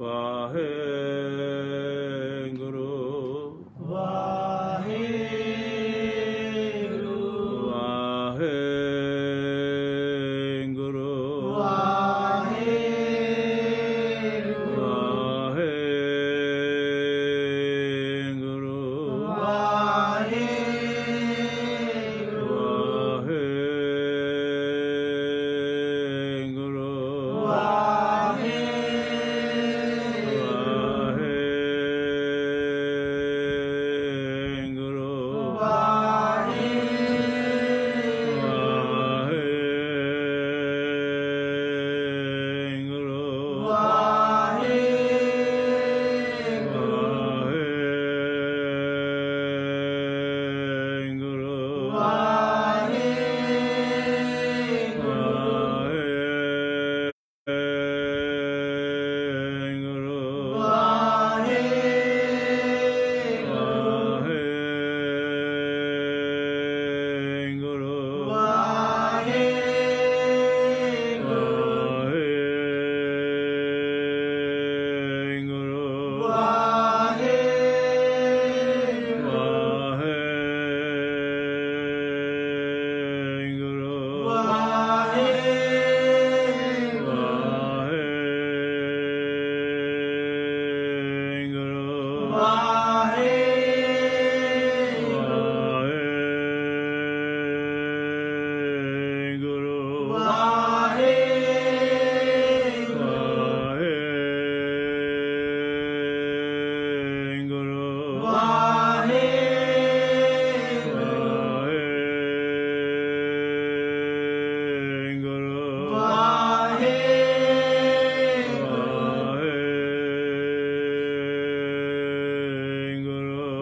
Vahe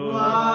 Wow.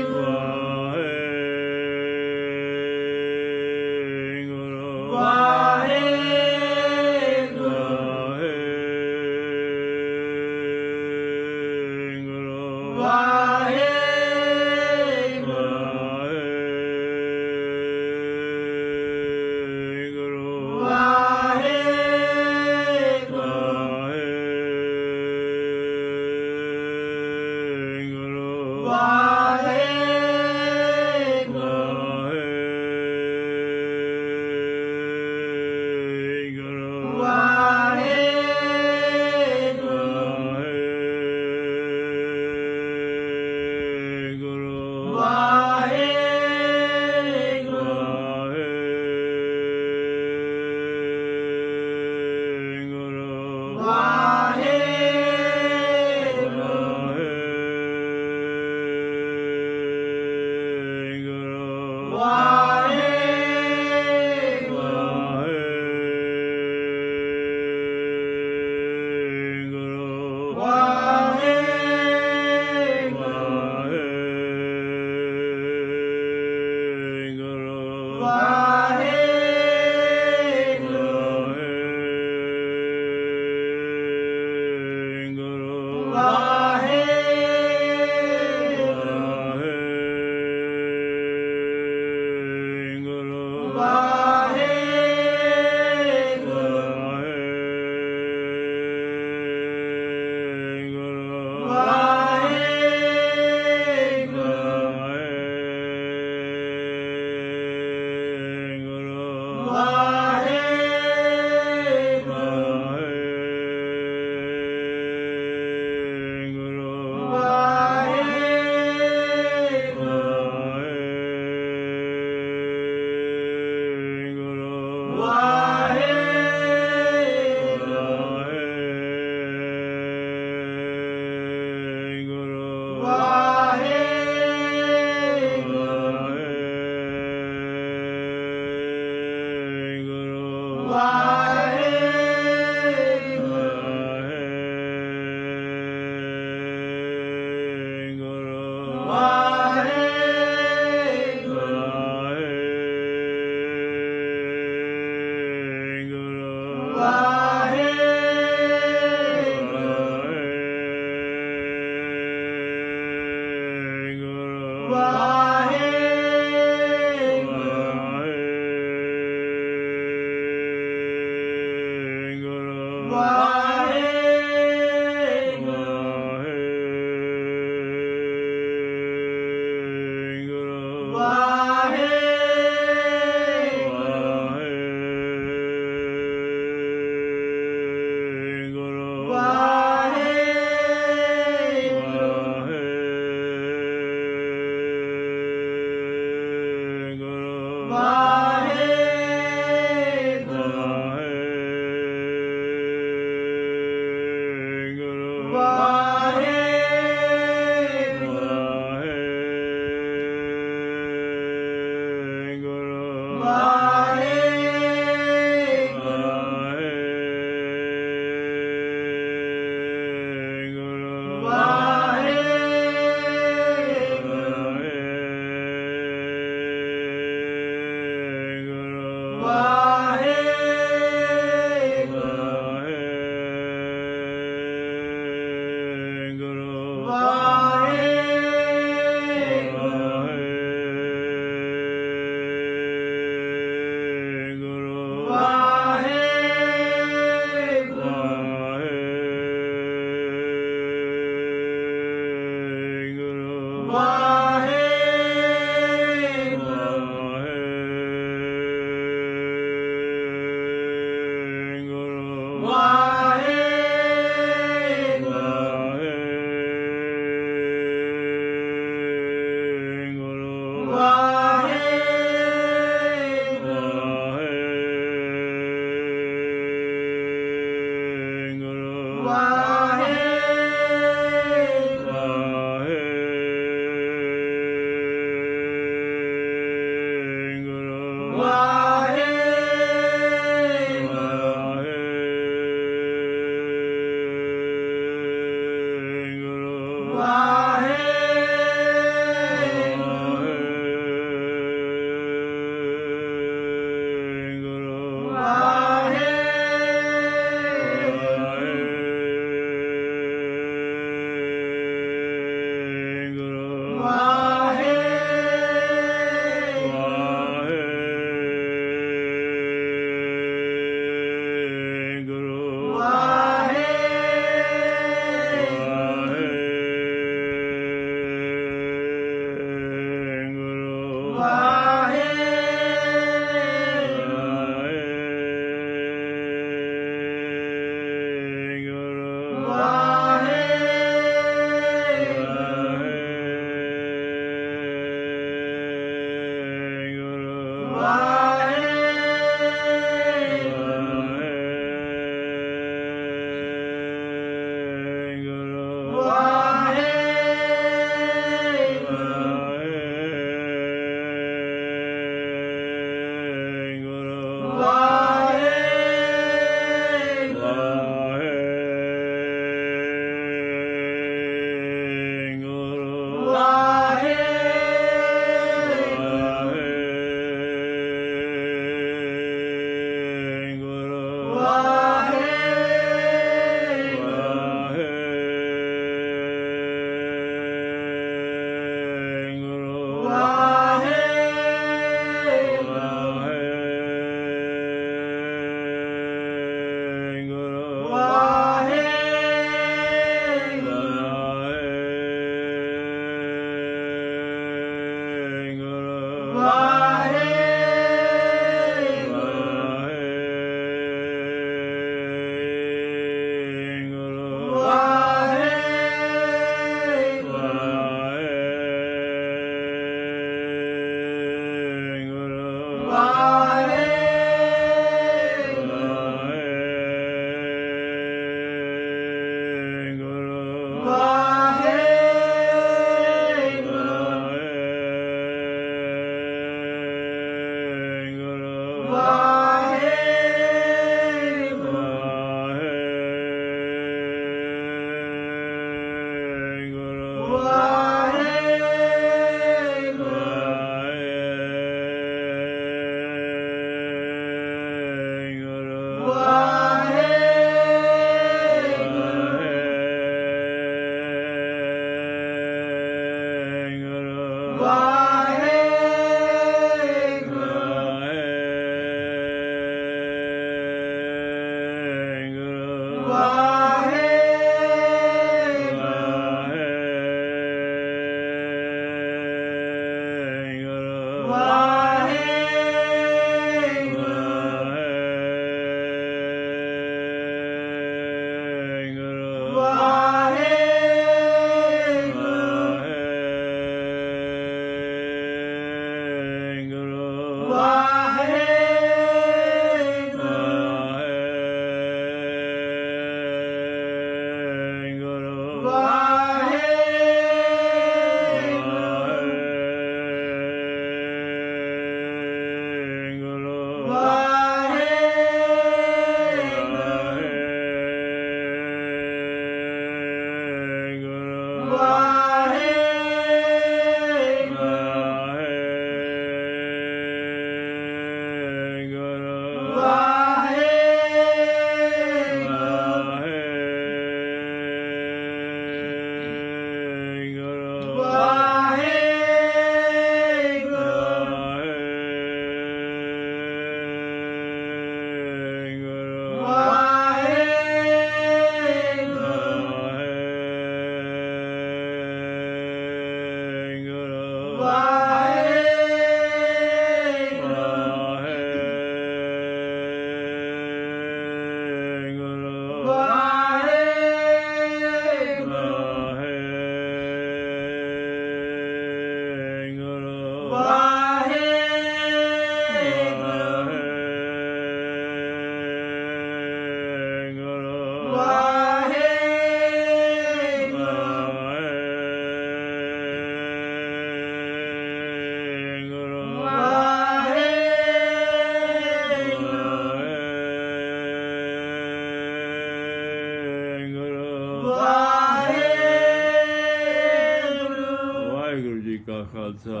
Waheguru Waheguru ਜੀ ਕਾ ਖਾਲਸਾ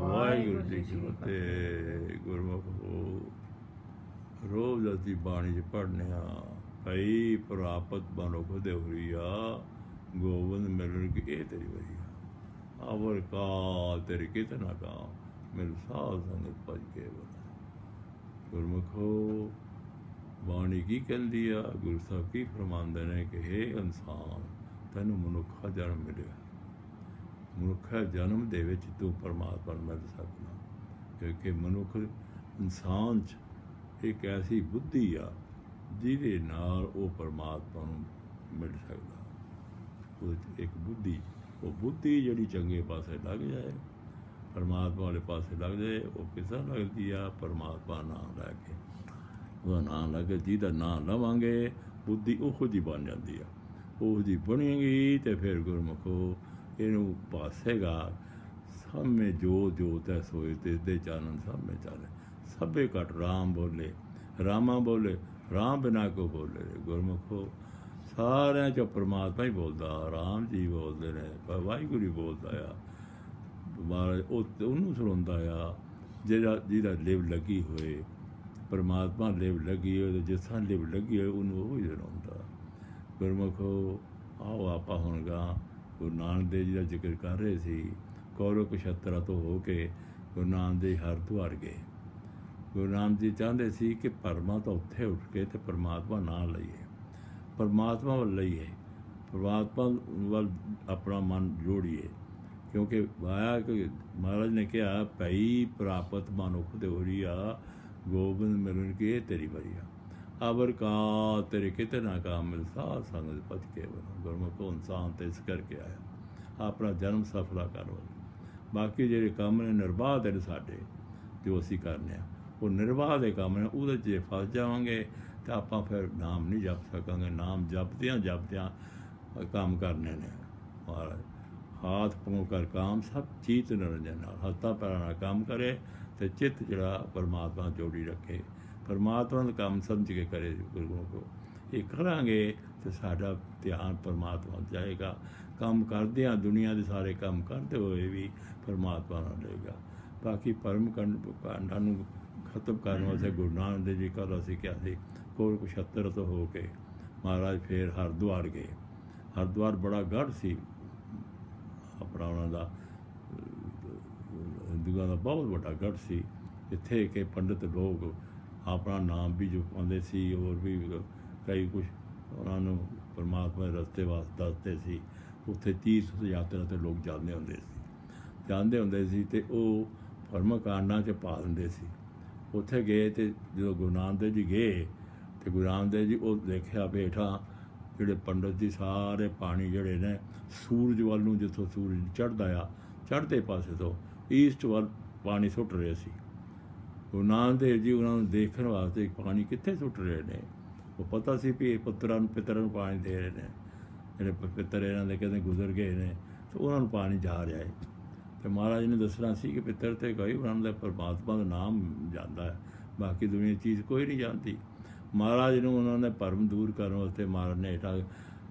ਵਾਹਿਗੁਰੂ ਜੀ ਕੀ ਫਤਿਹ ਗੁਰਮੁਖੋ ਰੋਜ਼ ਅਸੀਂ ਬਾਣੀ ਚ ਪੜਨੇ ਆ ਭਈ ਪ੍ਰਾਪਤ ਬਨੋ ਮਨੁਖ ਦੇ ਹੋਰੀਆ ਗੋਵਿੰਦ ਮਿਲਣ ਕੀ ਇਹ ਤੇਰੀ ਵਈਆ ਆਵਰ ਕਾ ਤੇਰੀ ਕਿਤਨਾ ਕਾ ਮਿਲ ਸਾਧ ਸੰਗਤ ਪਜ ਕੇ ਗੁਰਮੁਖੋ ਬਾਣੀ ਕੀ ਕਹਿੰਦੀ ਆ ਗੁਰੂ ਸਾਹਿਬ ਕੀ ਫਰਮਾਉਂਦੇ ਨੇ ਕਿ हे ਇਨਸਾਨ ਤੈਨੂੰ ਮਨੁੱਖਾ ਜਨਮ ਮਿਲਿਆ ਮਨੁੱਖਾ ਜਨਮ ਦੇ ਵਿੱਚ ਤੂੰ ਪਰਮਾਤਮਾ ਨੂੰ ਮਿਲ ਸਕਣਾ ਕਿਉਂਕਿ ਮਨੁੱਖ ਇਨਸਾਨ 'ਚ ਇੱਕ ਐਸੀ ਬੁੱਧੀ ਆ ਜਿਹਦੇ ਨਾਲ ਉਹ ਪਰਮਾਤਮਾ ਨੂੰ ਮਿਲ ਸਕਦਾ ਉਹ ਇੱਕ ਬੁੱਧੀ ਉਹ ਬੁੱਧੀ ਜਿਹੜੀ ਚੰਗੇ ਪਾਸੇ ਲੱਗ ਜਾਏ ਪਰਮਾਤਮਾ ਵਾਲੇ ਪਾਸੇ ਲੱਗ ਜਾਏ ਉਹ ਕਿਸਾ ਲੱਗਦੀ ਆ ਪਰਮਾਤਮਾ ਨਾਮ ਲੈ ਕੇ ਉਹਦਾ ਨਾਂ ਲੱਗੇ ਜਿਹਦਾ ਨਾਂ ਲਵਾਂਗੇ ਬੁੱਧੀ ਉਹ ਖੁਦ ਹੀ ਬਣ ਜਾਂਦੀ ਆ ਉਹ ਜੀ ਬਣੇਗੀ ਤੇ ਫਿਰ ਗੁਰਮਖੋ ਇਹਨੂੰ ਪਾਸੇਗਾ ਸਾਮੇ ਜੋ ਜੋ ਤੈ ਸੋਏ ਤੇ ਦੇ ਚਾਨਣ ਸਾਮੇ ਚਾਲੇ ਸਭੇ ਘਟ ਰਾਮ ਬੋਲੇ ਰਾਮਾ ਬੋਲੇ ਰਾਮ ਬਿਨਾ ਕੋ ਬੋਲੇ ਗੁਰਮਖੋ ਸਾਰਿਆਂ ਚ ਪ੍ਰਮਾਤਮਾ ਹੀ ਬੋਲਦਾ ਰਾਮ ਜੀ ਬੋਲਦੇ ਨੇ ਪਰ ਵਾਹਿਗੁਰੂ ਹੀ ਬੋਲਦਾ ਆ ਮਹਾਰਾਜ ਉਹ ਉਹਨੂੰ ਸੁਣਦਾ ਆ ਜਿਹੜਾ ਜਿਹਦਾ ਲਿਵ ਲੱਗੀ ਹੋਏ ਪਰਮਾਤਮਾ ਲਿਵ ਲੱਗੀ ਹੋਏ ਤੇ ਜਿਸ ਤਰ੍ਹਾਂ ਲਿਵ ਲੱਗੀ ਹੋਏ ਉਹਨੂੰ ਉਹ ਹੀ ਜਰਾਉਂਦਾ ਗੁਰਮਖੋ ਆਓ ਆਪਾਂ ਹੁਣ ਗਾ ਗੁਰੂ ਨਾਨਕ ਦੇਵ ਜੀ ਦਾ ਜ਼ਿਕਰ ਕਰ ਰਹੇ ਸੀ ਕੌਰਵ ਕੁਛਤਰਾ ਤੋਂ ਹੋ ਕੇ ਗੁਰੂ ਨਾਨਕ ਦੇ ਹਰ ਦੁਆਰ ਗਏ ਗੁਰੂ ਨਾਨਕ ਜੀ ਚਾਹੁੰਦੇ ਸੀ ਕਿ ਪਰਮਾ ਤਾਂ ਉੱਥੇ ਉੱਠ ਕੇ ਤੇ ਪਰਮਾਤਮਾ ਨਾਲ ਲਈਏ ਪਰਮਾਤਮਾ ਵੱਲ ਲਈਏ ਪਰਮਾਤਮਾ ਵੱਲ ਆਪਣਾ ਮਨ ਜੋੜੀਏ ਕਿਉਂਕਿ ਵਾਇਆ ਕਿ ਮਹਾਰਾਜ ਨੇ ਕਿਹਾ ਭਈ ਪ੍ਰਾਪਤ ਮਨੁੱਖ ਦੇ ਹੋਰੀਆ ਗੋਬਿੰਦ ਮਿਲਣ ਕੀ ਤੇਰੀ ਬਰੀਆ ਆਵਰ ਕਾ ਤੇਰੇ ਕਿਤਨਾ ਕਾਮਿਲ ਸਾ ਸੰਗਤ ਪਤ ਕੇ ਬਨ ਗੁਰਮੁਖੋ ਇਨਸਾਨ ਤੇ ਇਸ ਕਰਕੇ ਆਇਆ ਆਪਣਾ ਜਨਮ ਸਫਲਾ ਕਰੋ ਬਾਕੀ ਜਿਹੜੇ ਕੰਮ ਨੇ ਨਿਰਵਾਹ ਦੇ ਸਾਡੇ ਜੋ ਅਸੀਂ ਕਰਨੇ ਆ ਉਹ ਨਿਰਵਾਹ ਦੇ ਕੰਮ ਨੇ ਉਹਦੇ 'ਚ ਜੇ ਫਸ ਜਾਵਾਂਗੇ ਤਾਂ ਆਪਾਂ ਫਿਰ ਨਾਮ ਨਹੀਂ ਜਪ ਸਕਾਂਗੇ ਨਾਮ ਜਪਦਿਆਂ ਜਪਦਿਆਂ ਕੰਮ ਕਰਨੇ ਨੇ ਮਹਾਰਾਜ ਹਾਥ ਪੋਂ ਕਰ ਕੰਮ ਸਭ ਚੀਤ ਨਰਜਨ ਹੱਤਾ ਪੈਰਾਂ ਨਾਲ ਕੰਮ ਕਰੇ ਤੇ ਚਿੱਤ ਜਿਹੜਾ ਪਰਮਾਤਮਾ ਜੋੜੀ ਰੱਖੇ ਪਰਮਾਤਮਾ ਦਾ ਕੰਮ ਸਮਝ ਕੇ ਕਰੇ ਗੁਰੂ ਕੋ ਇਹ ਕਰਾਂਗੇ ਤੇ ਸਾਡਾ ਧਿਆਨ ਪਰਮਾਤਮਾ ਜਾਏਗਾ ਕੰਮ ਕਰਦੇ ਆ ਦੁਨੀਆ ਦੇ ਸਾਰੇ ਕੰਮ ਕਰਦੇ ਹੋਏ ਵੀ ਪਰਮਾਤਮਾ ਨਾਲ ਰਹੇਗਾ ਬਾਕੀ ਪਰਮ ਕਾਂਡਾਂ ਨੂੰ ਖਤਮ ਕਰਨ ਵਾਸਤੇ ਗੁਰੂ ਨਾਨਕ ਦੇਵ ਜੀ ਕੋਲ ਸੀ ਕਿ ਅਸੀਂ ਕੋਲ 76 ਤੋਂ ਹੋ ਕੇ ਮਹਾਰਾਜ ਫੇਰ ਹਰਦੁਆਰ ਗਏ ਹਰਦੁਆਰ ਬੜਾ ਗੜ ਸੀ ਆਪਣਾ ਉਹਨਾਂ ਦਾ ਗੁਰਦੁਆਰਾ ਦਾ ਬਹੁਤ ਵੱਡਾ ਗੜ ਸੀ ਜਿੱਥੇ ਕਿ ਪੰਡਿਤ ਲੋਕ ਆਪਣਾ ਨਾਮ ਵੀ ਜੋ ਪਾਉਂਦੇ ਸੀ ਹੋਰ ਵੀ ਕਈ ਕੁਝ ਉਹਨਾਂ ਨੂੰ ਪਰਮਾਤਮਾ ਦੇ ਰਸਤੇ ਵਾਸਤੇ ਦੱਸਦੇ ਸੀ ਉੱਥੇ 30 ਯਾਤਰਾ ਤੇ ਲੋਕ ਜਾਂਦੇ ਹੁੰਦੇ ਸੀ ਜਾਂਦੇ ਹੁੰਦੇ ਸੀ ਤੇ ਉਹ ਫਰਮ 'ਚ ਪਾ ਦਿੰਦੇ ਸੀ ਉੱਥੇ ਗਏ ਤੇ ਜਦੋਂ ਗੁਰੂ ਨਾਨਕ ਦੇਵ ਜੀ ਗਏ ਤੇ ਗੁਰੂ ਨਾਨਕ ਦੇਵ ਜੀ ਉਹ ਦੇਖਿਆ ਬੈਠਾ ਜਿਹੜੇ ਪੰਡਤ ਜੀ ਸਾਰੇ ਪਾਣੀ ਜਿਹੜੇ ਨੇ ਸੂਰਜ ਵੱਲ ਨੂੰ ਜਿੱਥੋਂ ਸੂਰਜ ਚੜਦਾ ਆ ਚੜ੍ਹਦੇ ਪਾਸੇ ਤੋਂ ਈਸਟ ਵੱਲ ਪਾਣੀ ਸੁੱਟ ਰਿਹਾ ਸੀ ਉਹ ਨਾਨਕ ਜੀ ਉਹਨਾਂ ਨੂੰ ਦੇਖਣ ਵਾਸਤੇ ਪਾਣੀ ਕਿੱਥੇ ਸੁੱਟ ਰਹੇ ਨੇ ਉਹ ਪਤਾ ਸੀ ਵੀ ਇਹ ਪੁੱਤਰਾਂ ਨੂੰ ਪਿਤਰਾਂ ਨੂੰ ਪਾਣੀ ਦੇ ਰਹੇ ਨੇ ਜਿਹੜੇ ਪਿਤਰ ਇਹਨਾਂ ਦੇ ਕਹਿੰਦੇ ਗੁਜ਼ਰ ਗਏ ਨੇ ਤੇ ਉਹਨਾਂ ਨੂੰ ਪਾਣੀ ਜਾ ਰਿਹਾ ਹੈ ਤੇ ਮਹਾਰਾਜ ਨੇ ਦੱਸਣਾ ਸੀ ਕਿ ਪਿਤਰ ਤੇ ਕੋਈ ਉਹਨਾਂ ਦਾ ਪਰਮਾਤਮਾ ਦਾ ਨਾਮ ਜਾਂਦਾ ਹੈ ਬਾਕੀ ਦੁਨੀਆ ਚੀਜ਼ ਕੋਈ ਨਹੀਂ ਜਾਣਦੀ ਮਹਾਰਾਜ ਨੂੰ ਉਹਨਾਂ ਨੇ ਭਰਮ ਦੂਰ ਕਰਨ ਵਾਸਤੇ ਮਾਰਨੇ ਨੇ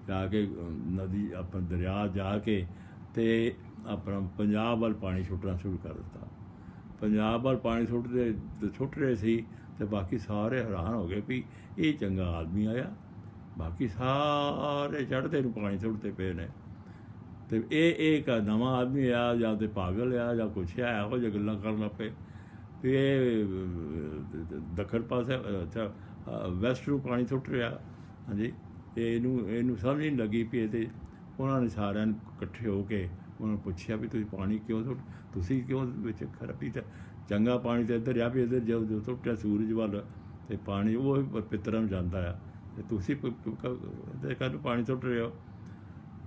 ਜਾ ਕੇ ਨਦੀ ਆਪਣਾ ਦਰਿਆ ਜਾ ਕੇ ਤੇ ਆਪਣਾ ਪੰਜਾਬ ਵੱਲ ਪਾਣੀ ਛੁੱਟਣਾ ਸ਼ੁਰੂ ਕਰ ਦਿੱਤਾ ਪੰਜਾਬ ਵੱਲ ਪਾਣੀ ਛੁੱਟਦੇ ਛੁੱਟ ਰਹੇ ਸੀ ਤੇ ਬਾਕੀ ਸਾਰੇ ਹੈਰਾਨ ਹੋ ਗਏ ਵੀ ਇਹ ਚੰਗਾ ਆਦਮੀ ਆਇਆ ਬਾਕੀ ਸਾਰੇ ਚੜਦੇ ਨੂੰ ਪਾਣੀ ਛੁੱਟਦੇ ਪਏ ਨੇ ਤੇ ਇਹ ਇਹ ਕਾ ਨਵਾਂ ਆਦਮੀ ਆ ਜਾਂ ਤੇ ਪਾਗਲ ਆ ਜਾਂ ਕੁਛ ਆ ਇਹੋ ਜਿਹੇ ਗੱਲਾਂ ਕਰਨ ਲੱਪੇ ਤੇ ਦੱਖਣ ਪਾਸੇ ਅੱਛਾ ਵੈਸਟ ਨੂੰ ਪਾਣੀ ਛੁੱਟ ਰਿਹਾ ਹਾਂਜੀ ਤੇ ਇਹਨੂੰ ਇਹਨੂੰ ਸਮਝ ਨਹੀਂ ਲੱਗੀ ਪਈ ਤੇ ਉਹਨਾਂ ਨੇ ਸਾਰਿਆਂ ਨੂੰ ਇਕੱਠੇ ਹੋ ਕੇ ਉਹਨਾਂ ਨੂੰ ਪੁੱਛਿਆ ਵੀ ਤੁਸੀਂ ਪਾਣੀ ਕਿਉਂ ਸੁੱਟ ਤੁਸੀਂ ਕਿਉਂ ਵਿੱਚ ਖਰਾਬੀ ਤੇ ਚੰਗਾ ਪਾਣੀ ਤੇ ਇੱਧਰ ਆ ਵੀ ਇੱਧਰ ਜੋ ਜੋ ਸੁੱਟਿਆ ਸੂਰਜ ਵੱਲ ਤੇ ਪਾਣੀ ਉਹ ਪਿੱਤਰਾਂ ਜਾਂਦਾ ਆ ਤੇ ਤੁਸੀਂ ਤੇ ਕੱਲ ਪਾਣੀ ਸੁੱਟ ਰਹੇ ਹੋ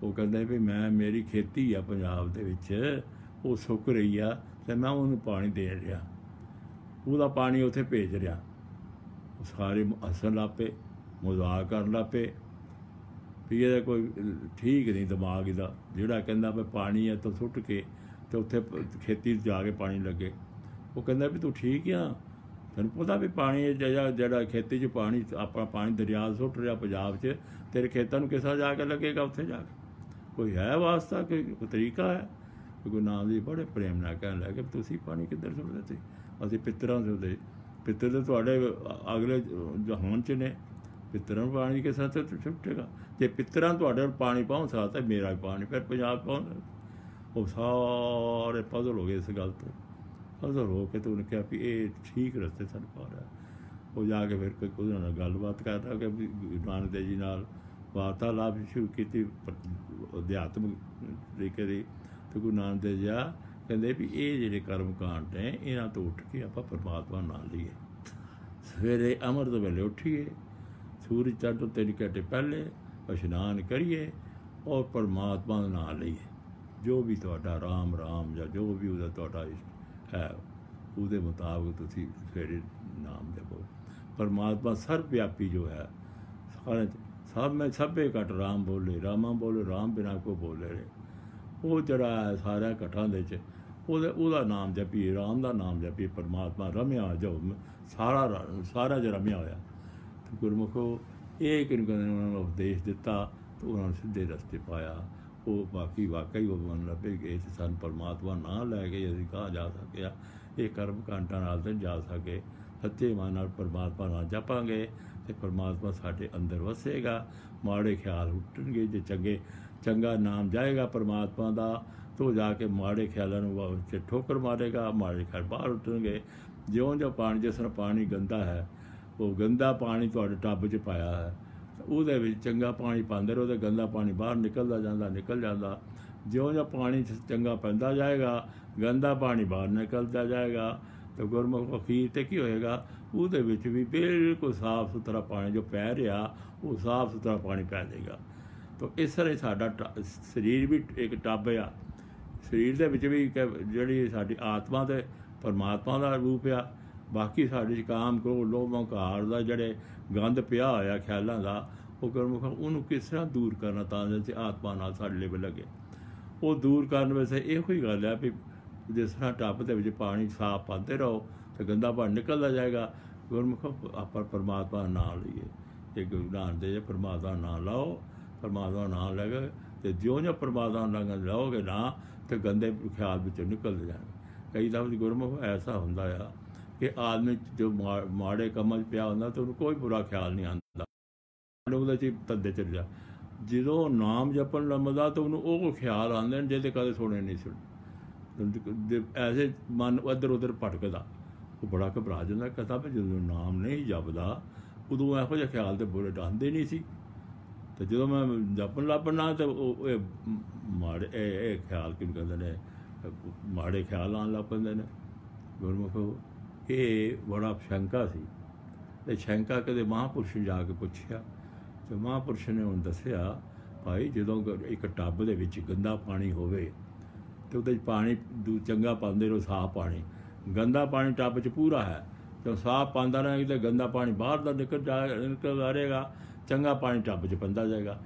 ਉਹ ਕਹਿੰਦਾ ਵੀ ਮੈਂ ਮੇਰੀ ਖੇਤੀ ਆ ਪੰਜਾਬ ਦੇ ਵਿੱਚ ਉਹ ਸੁੱਕ ਰਹੀ ਆ ਤੇ ਮੈਂ ਉਹਨੂੰ ਪਾਣੀ ਦੇ ਰਿਹਾ ਉਹਦਾ ਪਾਣੀ ਉੱਥੇ ਭੇਜ ਰਿਹਾ ਸਾਰੇ ਅਸਲ ਆਪੇ ਮਜ਼ਾਕ ਕਰਨ ਲੱਪੇ ਵੀ ਇਹਦਾ ਕੋਈ ਠੀਕ ਨਹੀਂ ਦਿਮਾਗ ਇਹਦਾ ਜਿਹੜਾ ਕਹਿੰਦਾ ਵੀ ਪਾਣੀ ਹੈ ਤਾਂ ਸੁੱਟ ਕੇ ਤੇ ਉੱਥੇ ਖੇਤੀ ਜਾ ਕੇ ਪਾਣੀ ਲੱਗੇ ਉਹ ਕਹਿੰਦਾ ਵੀ ਤੂੰ ਠੀਕ ਆ ਤੈਨੂੰ ਪਤਾ ਵੀ ਪਾਣੀ ਜਿਹੜਾ ਜਿਹੜਾ ਖੇਤੀ 'ਚ ਪਾਣੀ ਆਪਣਾ ਪਾਣੀ ਦਰਿਆ ਸੁੱਟ ਰਿਹਾ ਪੰਜਾਬ 'ਚ ਤੇਰੇ ਖੇਤਾਂ ਨੂੰ ਕਿਸਾ ਜਾ ਕੇ ਲੱਗੇਗਾ ਉੱਥੇ ਜਾ ਕੇ ਕੋਈ ਹੈ ਵਾਸਤਾ ਕੋਈ ਤਰੀਕਾ ਹੈ ਕੋਈ ਨਾਮ ਦੀ ਬੜੇ ਪ੍ਰੇਮ ਨਾਲ ਕਹਿਣ ਲੱਗੇ ਤੁਸੀਂ ਪਾਣੀ ਕਿੱਧਰ ਸੁੱਟਦੇ ਸੀ ਅਸੀਂ ਪਿੱਤਰਾਂ ਦੇ ਪਿੱਤਰ ਤੇ ਤੁਹਾਡੇ ਅਗਲੇ ਜਹਾਨ 'ਚ ਨੇ ਪਿੱਤਰਾਂ ਨੂੰ ਪਾਣੀ ਕੇ ਸਾਥ ਛੁੱਟੇਗਾ ਜੇ ਪਿੱਤਰਾਂ ਤੁਹਾਡੇ ਨੂੰ ਪਾਣੀ ਪਾਉਂ ਸਾਥ ਮੇਰਾ ਵੀ ਪਾਣੀ ਫਿਰ ਪੰਜਾਬ ਪਾਉਂ ਉਹ ਸਾਰੇ ਪਜ਼ਲ ਹੋ ਗਏ ਇਸ ਗੱਲ ਤੋਂ ਪਜ਼ਲ ਹੋ ਕੇ ਤੂੰ ਕਿਹਾ ਵੀ ਇਹ ਠੀਕ ਰਸਤੇ ਸਾਨੂੰ ਪਾ ਰਿਹਾ ਉਹ ਜਾ ਕੇ ਫਿਰ ਕੋਈ ਉਹਨਾਂ ਨਾਲ ਗੱਲਬਾਤ ਕਰਦਾ ਕਿ ਨਾਨਕ ਦੇ ਜੀ ਨਾਲ ਲਾਭ ਸ਼ੁਰੂ ਕੀਤੀ ਅਧਿਆਤਮਿਕ ਤਰੀਕੇ ਦੀ ਤੇ ਗੁਰੂ ਨਾਨਕ ਦੇ ਜੀ ਕਹਿੰਦੇ ਵੀ ਇਹ ਜਿਹੜੇ ਕਰਮ ਕਾਂਡ ਨੇ ਇਹਨਾਂ ਤੋਂ ਉੱਠ ਕੇ ਆਪਾਂ ਪਰਮਾਤਮਾ ਨਾਲ ਲਈਏ ਸਵੇਰੇ ਅਮਰ ਤੋਂ ਵੇਲੇ ਉੱਠੀਏ ਸੂਰਜ ਚੜ੍ਹ ਤਿੰਨ ਘੰਟੇ ਪਹਿਲੇ ਇਸ਼ਨਾਨ ਕਰੀਏ ਔਰ ਪਰਮਾਤਮਾ ਦਾ ਨਾਮ ਲਈਏ ਜੋ ਵੀ ਤੁਹਾਡਾ ਰਾਮ ਰਾਮ ਜਾਂ ਜੋ ਵੀ ਉਹਦਾ ਤੁਹਾਡਾ ਹੈ ਉਹਦੇ ਮੁਤਾਬਕ ਤੁਸੀਂ ਫਿਰ ਨਾਮ ਜਪੋ ਪਰਮਾਤਮਾ ਸਰਵ ਵਿਆਪੀ ਜੋ ਹੈ ਸਾਰੇ ਸਭ ਮੈਂ ਸਭੇ ਘਟ ਰਾਮ ਬੋਲੇ ਰਾਮਾ ਬੋਲੇ ਰਾਮ ਬਿਨਾ ਕੋ ਬੋਲੇ ਉਹ ਜਿਹੜਾ ਸਾਰਾ ਘਟਾਂ ਦੇ ਚ ਉਹਦਾ ਉਹਦਾ ਨਾਮ ਜਪੀ ਰਾਮ ਦਾ ਨਾਮ ਜਪੀ ਪਰਮਾਤਮਾ ਰਮਿਆ ਜੋ ਸਾਰਾ ਸਾਰਾ ਜਿਹੜਾ ਰਮਿਆ ਹੋਇਆ ਗੁਰਮੁਖੋ ਇਹ ਕਿ ਉਹਨਾਂ ਨੂੰ ਉਪਦੇਸ਼ ਦਿੱਤਾ ਤੇ ਉਹਨਾਂ ਨੂੰ ਸਿੱਧੇ ਰਸਤੇ ਪਾਇਆ ਉਹ ਬਾਕੀ ਵਾਕਈ ਭਗਵਾਨ ਲੱਭੇ ਗਏ ਤੇ ਸਾਨੂੰ ਪਰਮਾਤਮਾ ਨਾ ਲੈ ਕੇ ਅਸੀਂ ਕਹਾ ਜਾ ਸਕਿਆ ਇਹ ਕਰਮ ਕਾਂਟਾ ਨਾਲ ਤੇ ਜਾ ਸਕੇ ਸੱਚੇ ਮਨ ਨਾਲ ਪਰਮਾਤਮਾ ਨਾਲ ਜਪਾਂਗੇ ਤੇ ਪਰਮਾਤਮਾ ਸਾਡੇ ਅੰਦਰ ਵਸੇਗਾ ਮਾੜੇ ਖਿਆਲ ਉੱਟਣਗੇ ਜੇ ਚੰਗੇ ਚੰਗਾ ਨਾਮ ਜਾਏਗਾ ਪਰਮਾਤਮਾ ਦਾ ਤੋ ਜਾ ਕੇ ਮਾੜੇ ਖਿਆਲਾਂ ਨੂੰ ਉਹ ਵਿੱਚ ਠੋਕਰ ਮਾਰੇਗਾ ਮਾੜੇ ਖਿਆਲ ਬਾਹਰ ਉੱਟਣਗੇ ਜਿਉਂ ਜੋ ਪਾਣੀ ਜਿਸ ਪਾਣੀ ਗੰਦਾ ਹੈ ਉਹ ਗੰਦਾ ਪਾਣੀ ਤੁਹਾਡੇ ਟੱਬ 'ਚ ਪਾਇਆ ਹੈ ਉਹਦੇ ਵਿੱਚ ਚੰਗਾ ਪਾਣੀ ਪਾਉਂਦੇ ਰਹੋ ਤੇ ਗੰਦਾ ਪਾਣੀ ਬਾਹਰ ਨਿਕਲਦਾ ਜਾਂਦਾ ਨਿਕਲ ਜਾਂਦਾ ਜਿਉਂ-ਜਿਉਂ ਪਾਣੀ ਚੰਗਾ ਪੈਂਦਾ ਜਾਏਗਾ ਗੰਦਾ ਪਾਣੀ ਬਾਹਰ ਨਿਕਲਦਾ ਜਾਏਗਾ ਤੇ ਗੁਰਮੁਖ ਫਕੀਰ ਤੇ ਕੀ ਹੋਏਗਾ ਉਹਦੇ ਵਿੱਚ ਵੀ ਬਿਲਕੁਲ ਸਾਫ਼ ਸੁਥਰਾ ਪਾਣੀ ਜੋ ਪੈ ਰਿਹਾ ਉਹ ਸਾਫ਼ ਸੁਥਰਾ ਪਾਣੀ ਪੈ ਜਾਏਗਾ ਤਾਂ ਇਸ ਤਰ੍ਹਾਂ ਸਾਡਾ ਸਰੀਰ ਵੀ ਇੱਕ ਟੱਬ ਆ ਸਰੀਰ ਦੇ ਵਿੱਚ ਵੀ ਜਿਹੜੀ ਸਾਡੀ ਆਤਮਾ ਤੇ ਪਰਮਾਤਮਾ ਦਾ ਰੂਪ ਆ ਬਾਕੀ ਸਾਡੇ 'ਚ ਕਾਮ ਕੋ ਲੋਭ ਹਾਰ ਦਾ ਜਿਹੜੇ ਗੰਦ ਪਿਆ ਹੋਇਆ ਖਿਆਲਾਂ ਦਾ ਉਹ ਕਰਮੁਖ ਉਹਨੂੰ ਕਿਸ ਤਰ੍ਹਾਂ ਦੂਰ ਕਰਨਾ ਤਾਂ ਜੇ ਆਤਮਾ ਨਾਲ ਸਾਡੇ ਲੇਵ ਲੱਗੇ ਉਹ ਦੂਰ ਕਰਨ ਵਿੱਚ ਇਹੋ ਹੀ ਗੱਲ ਆ ਵੀ ਜਿਸ ਤਰ੍ਹਾਂ ਟੱਪ ਦੇ ਵਿੱਚ ਪਾਣੀ ਸਾਫ਼ ਪਾਉਂਦੇ ਰਹੋ ਤੇ ਗੰਦਾ ਪਾਣੀ ਨਿਕਲਦਾ ਜਾਏਗਾ ਗੁਰਮੁਖ ਆਪਰ ਪਰਮਾਤਮਾ ਨਾਲ ਲਈਏ ਤੇ ਗੁਰਦਾਨ ਦੇ ਪਰਮਾਤਮਾ ਨਾਲ ਲਾਓ ਪਰਮਾਤਮਾ ਨਾਲ ਲਗੇ ਤੇ ਜਿਉਂ ਜਿਉਂ ਪਰਮਾਤਮਾ ਨਾਲ ਲਾਓਗੇ ਨਾ ਤੇ ਗੰਦੇ ਖਿਆਲ ਵਿੱਚੋਂ ਨਿਕਲ ਜਾਣਗੇ ਕਈ ਦਫਾ ਗੁਰਮੁਖ ਐਸਾ ਹੁੰਦਾ ਆ ਕਿ ਆਦਮੀ ਜੋ ਮਾੜੇ ਕਮਲ ਪਿਆ ਹੁੰਦਾ ਤੇ ਉਹਨੂੰ ਕੋਈ ਬੁਰਾ ਖਿਆਲ ਨਹੀਂ ਆਉਂਦਾ ਉਹਦੇ ਜੀ ਤੱਦੇ ਚੱਲ ਜਾ ਜਦੋਂ ਨਾਮ ਜਪਣ ਲੰਮਦਾ ਤਾਂ ਉਹਨੂੰ ਉਹ ਖਿਆਲ ਆਉਂਦੇ ਨੇ ਜਿਹਦੇ ਕਦੇ ਸੁਣੇ ਨਹੀਂ ਸੁਣੇ ਐਸੇ ਮਨ ਉੱਧਰ ਉੱਧਰ ਭਟਕਦਾ ਉਹ ਬੜਾ ਘਬਰਾ ਜਾਂਦਾ ਕਹਤਾ ਵੀ ਜਦੋਂ ਨਾਮ ਨਹੀਂ ਜਪਦਾ ਉਦੋਂ ਇਹੋ ਜਿਹਾ ਖਿਆਲ ਤੇ ਬੁਰੇ ਡਾਂਦੇ ਨਹੀਂ ਸੀ ਤੇ ਜਦੋਂ ਮੈਂ ਜਪਣ ਲੱਪਣਾ ਤੇ ਉਹ ਇਹ ਮਾੜੇ ਇਹ ਖਿਆਲ ਕਿੰਨੇ ਕਹਿੰਦੇ ਨੇ ਮਾੜੇ ਖਿਆਲ ਆਣ ਲੱਪਦੇ ਨੇ ਗੁਰਮੁਖੋ ਇਹ ਬੜਾ ਸ਼ੰਕਾ ਸੀ ਤੇ ਸ਼ੰਕਾ ਕਦੇ ਮਹਾਪੁਰਸ਼ ਨੂੰ ਜਾ ਕੇ ਪੁੱਛਿਆ ਤੇ ਮਹਾਪੁਰਸ਼ ਨੇ ਉਹਨੂੰ ਦੱਸਿਆ ਭਾਈ ਜਦੋਂ ਇੱਕ ਟੱਬ ਦੇ ਵਿੱਚ ਗੰਦਾ ਪਾਣੀ ਹੋਵੇ ਤੇ ਉਹਦੇ ਵਿੱਚ ਪਾਣੀ ਚੰਗਾ ਪਾਉਂਦੇ ਰੋ ਸਾਫ਼ ਪਾਣੀ ਗੰਦਾ ਪਾਣੀ ਟੱਬ 'ਚ ਪੂਰਾ ਹੈ ਤੇ ਸਾਫ਼ ਪਾਉਂਦਾ ਰਹੇ ਤੇ ਗੰਦਾ ਪਾਣੀ ਬਾਹਰ ਦਾ ਨਿਕਲ ਜਾ ਨਿਕਲ ਆਰੇਗਾ ਚੰਗਾ ਪਾਣੀ ਟੱਬ 'ਚ ਪੰਦਾ ਜਾਏਗਾ